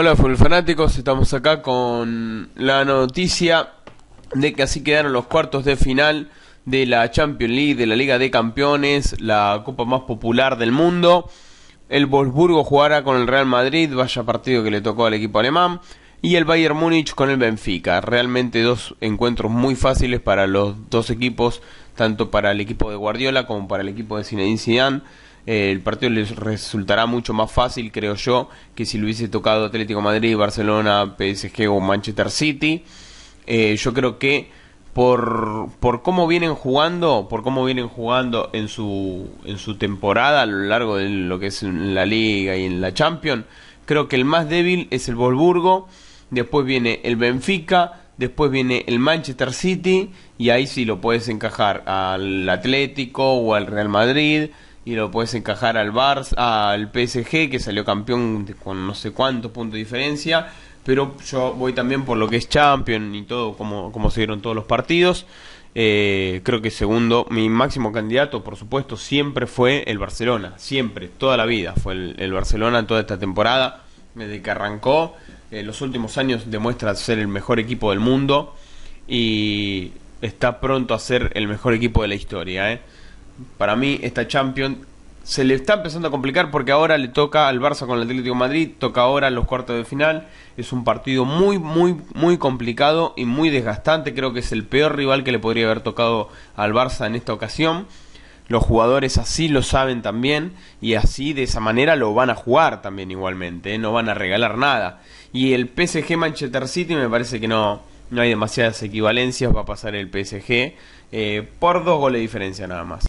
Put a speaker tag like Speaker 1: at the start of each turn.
Speaker 1: Hola Fanáticos, estamos acá con la noticia de que así quedaron los cuartos de final de la Champions League, de la Liga de Campeones, la copa más popular del mundo. El Wolfsburgo jugará con el Real Madrid, vaya partido que le tocó al equipo alemán. Y el Bayern Múnich con el Benfica. Realmente dos encuentros muy fáciles para los dos equipos tanto para el equipo de Guardiola como para el equipo de Zinedine Zidane. Eh, el partido les resultará mucho más fácil, creo yo, que si lo hubiese tocado Atlético Madrid, Barcelona, PSG o Manchester City. Eh, yo creo que por, por cómo vienen jugando, por cómo vienen jugando en su, en su temporada a lo largo de lo que es la Liga y en la Champions, creo que el más débil es el Volburgo, después viene el Benfica, Después viene el Manchester City y ahí sí lo puedes encajar al Atlético o al Real Madrid y lo puedes encajar al Barça, al PSG que salió campeón con no sé cuántos puntos de diferencia. Pero yo voy también por lo que es Champion y todo, como, se dieron todos los partidos. Eh, creo que segundo, mi máximo candidato, por supuesto, siempre fue el Barcelona. Siempre, toda la vida fue el, el Barcelona, toda esta temporada, desde que arrancó en eh, los últimos años demuestra ser el mejor equipo del mundo y está pronto a ser el mejor equipo de la historia. ¿eh? Para mí, esta Champions se le está empezando a complicar porque ahora le toca al Barça con el Atlético Madrid, toca ahora los cuartos de final. Es un partido muy, muy, muy complicado y muy desgastante. Creo que es el peor rival que le podría haber tocado al Barça en esta ocasión los jugadores así lo saben también y así de esa manera lo van a jugar también igualmente, ¿eh? no van a regalar nada. Y el PSG Manchester City me parece que no, no hay demasiadas equivalencias, va a pasar el PSG eh, por dos goles de diferencia nada más.